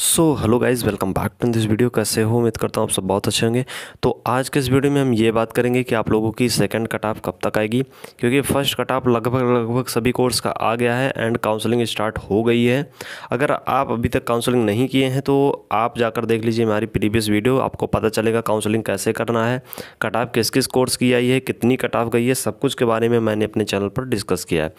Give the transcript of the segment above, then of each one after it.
so hello guys welcome back to this video कैसे हो उम्मीद करता हूँ आप सब बहुत अच्छे होंगे तो आज के इस वीडियो में हम ये बात करेंगे कि आप लोगों की सेकंड कट ऑफ कब तक आएगी क्योंकि फर्स्ट कट ऑफ लगभग लगभग सभी कोर्स का आ गया है एंड काउंसलिंग स्टार्ट हो गई है अगर आप अभी तक काउंसलिंग नहीं किए हैं तो आप जाकर देख लीजिए हमारी प्रीवियस वीडियो आपको पता चलेगा काउंसलिंग कैसे करना है कट ऑफ किस किस कोर्स की आई है कितनी कट ऑफ गई है सब कुछ के बारे में मैंने अपने चैनल पर डिस्कस किया है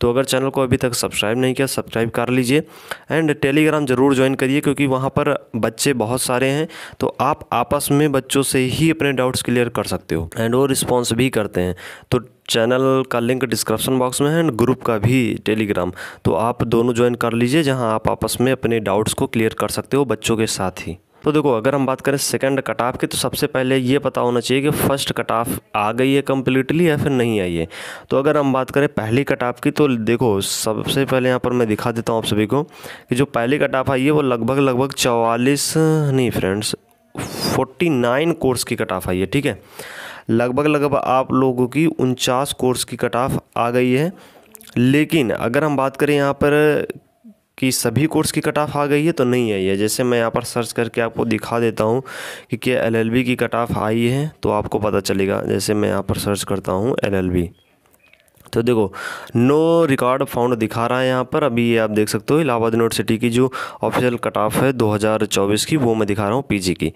तो अगर चैनल को अभी तक सब्सक्राइब नहीं किया सब्सक्राइब कर लीजिए एंड टेलीग्राम ज़रूर ज्वाइन करिए क्योंकि वहाँ पर बच्चे बहुत सारे हैं तो आप आपस में बच्चों से ही अपने डाउट्स क्लियर कर सकते हो एंड वो रिस्पॉन्स भी करते हैं तो चैनल का लिंक डिस्क्रिप्शन बॉक्स में है एंड ग्रुप का भी टेलीग्राम तो आप दोनों ज्वाइन कर लीजिए जहाँ आप आपस में अपने डाउट्स को क्लियर कर सकते हो बच्चों के साथ ही तो देखो अगर हम बात करें सेकंड कट ऑफ की तो सबसे पहले ये पता होना चाहिए कि फर्स्ट कट ऑफ आ गई है कम्प्लीटली या फिर नहीं आई है तो अगर हम बात करें पहली कट ऑफ की तो देखो सबसे पहले यहाँ पर मैं दिखा देता हूँ आप सभी को कि जो पहली कट ऑफ आई है वो लगभग लगभग चवालीस नहीं फ्रेंड्स फोर्टी नाइन कोर्स की कट ऑफ आई है ठीक है लगभग लगभग आप लोगों की उनचास कोर्स की कट ऑफ आ गई है लेकिन अगर हम बात करें यहाँ पर कि सभी कोर्स की कट ऑफ आ गई है तो नहीं आई है जैसे मैं यहाँ पर सर्च करके आपको दिखा देता हूँ कि क्या एल की कट ऑफ आई है तो आपको पता चलेगा जैसे मैं यहाँ पर सर्च करता हूँ एल तो देखो नो रिकॉर्ड फाउंड दिखा रहा है यहाँ पर अभी ये आप देख सकते हो इलाहाबाद यूनिवर्सिटी की जो ऑफिशियल कट ऑफ है चौबीस की वो मैं दिखा रहा हूँ जी की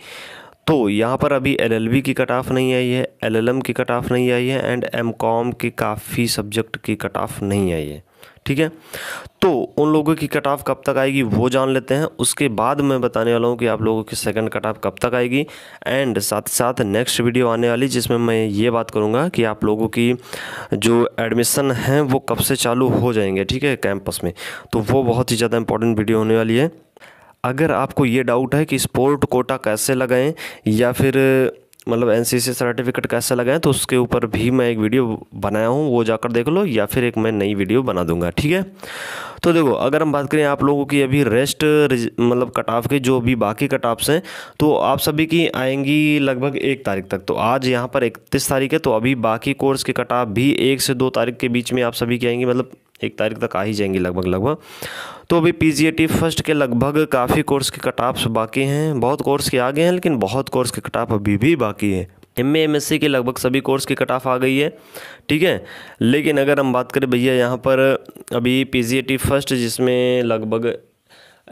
तो यहाँ पर अभी एलएलबी की कट ऑफ नहीं आई है एलएलएम की कट ऑफ नहीं आई है एंड एमकॉम की काफ़ी सब्जेक्ट की कट ऑफ नहीं आई है ठीक है तो उन लोगों की कट ऑफ कब तक आएगी वो जान लेते हैं उसके बाद मैं बताने वाला हूँ कि आप लोगों की सेकंड कट ऑफ कब तक आएगी एंड साथ ही साथ नेक्स्ट वीडियो आने वाली जिसमें मैं ये बात करूँगा कि आप लोगों की जो एडमिशन हैं वो कब से चालू हो जाएंगे ठीक है कैंपस में तो वो बहुत ही ज़्यादा इंपॉर्टेंट वीडियो होने वाली है अगर आपको ये डाउट है कि स्पोर्ट कोटा कैसे लगाएँ या फिर मतलब एन सर्टिफिकेट कैसे लगाएं तो उसके ऊपर भी मैं एक वीडियो बनाया हूँ वो जाकर देख लो या फिर एक मैं नई वीडियो बना दूंगा ठीक है तो देखो अगर हम बात करें आप लोगों की अभी रेस्ट मतलब कट ऑफ के जो भी बाकी कट ऑफ्स हैं तो आप सभी की आएंगी लगभग एक तारीख तक तो आज यहाँ पर इकतीस तारीख है तो अभी बाकी कोर्स के कट ऑफ भी एक से दो तारीख के बीच में आप सभी की आएंगी मतलब एक तारीख तक आ ही जाएंगी लगभग लगभग तो अभी पी जी फर्स्ट के लगभग काफ़ी कोर्स के कटाप्स बाकी हैं बहुत कोर्स के आगे हैं लेकिन बहुत कोर्स के कटाप अभी भी बाकी है एम एम एस सी के लगभग सभी कोर्स की कट ऑफ आ गई है ठीक है लेकिन अगर हम बात करें भैया यहाँ पर अभी P G A T first जिसमें लगभग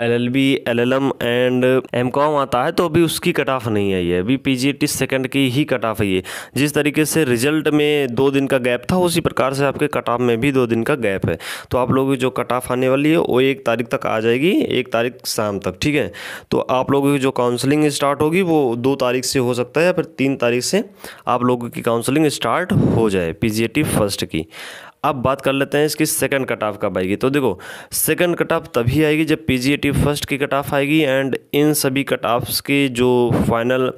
L L B L L M and M com आता है तो अभी उसकी कट ऑफ नहीं आई है अभी पी जी टी सेकेंड की ही कट ऑफ आई है जिस तरीके से रिजल्ट में दो दिन का गैप था उसी प्रकार से आपके कट ऑफ में भी दो दिन का गैप है तो आप लोगों की जो कट ऑफ आने वाली है वो एक तारीख तक आ जाएगी एक तारीख शाम तक ठीक है तो आप लोगों की जो काउंसलिंग स्टार्ट होगी वो दो तारीख से हो सकता है या फिर तीन तारीख से आप लोगों की काउंसलिंग स्टार्ट हो जाए पी जी टी फर्स्ट की अब बात कर लेते हैं इसकी सेकंड कट ऑफ कब आएगी तो देखो सेकंड कट ऑफ तभी आएगी जब पी जी फर्स्ट की कट ऑफ आएगी एंड इन सभी कट ऑफ्स की जो फाइनल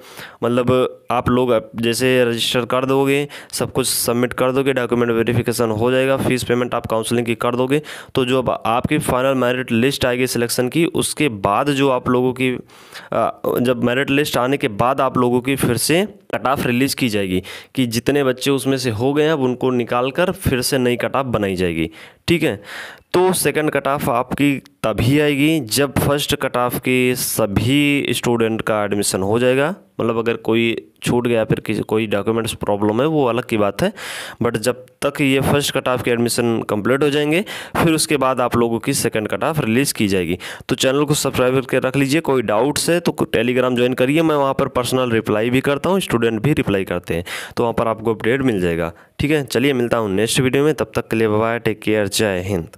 मतलब आप लोग जैसे रजिस्टर कर दोगे सब कुछ सबमिट कर दोगे डॉक्यूमेंट वेरिफिकेशन हो जाएगा फीस पेमेंट आप काउंसलिंग की कर दोगे तो जो अब आपकी फाइनल मेरिट लिस्ट आएगी सिलेक्शन की उसके बाद जो आप लोगों की जब मेरिट लिस्ट आने के बाद आप लोगों की फिर से कट ऑफ रिलीज़ की जाएगी कि जितने बच्चे उसमें से हो गए हैं अब उनको निकाल कर फिर से नई नई कट ऑफ बनाई जाएगी ठीक है तो सेकंड कट ऑफ आपकी तभी आएगी जब फर्स्ट कट ऑफ की सभी स्टूडेंट का एडमिशन हो जाएगा मतलब अगर कोई छूट गया फिर किसी कोई डॉक्यूमेंट्स प्रॉब्लम है वो अलग की बात है बट जब तक ये फर्स्ट कट ऑफ के एडमिशन कंप्लीट हो जाएंगे फिर उसके बाद आप लोगों की सेकंड कट ऑफ रिलीज़ की जाएगी तो चैनल को सब्सक्राइब करके रख लीजिए कोई डाउट्स है तो टेलीग्राम ज्वाइन करिए मैं वहाँ पर पर्सनल रिप्लाई भी करता हूँ स्टूडेंट भी रिप्लाई करते हैं तो वहाँ पर आपको अपडेट मिल जाएगा ठीक है चलिए मिलता हूँ नेक्स्ट वीडियो में तब तक के लिए बाय टेक केयर जय हिंद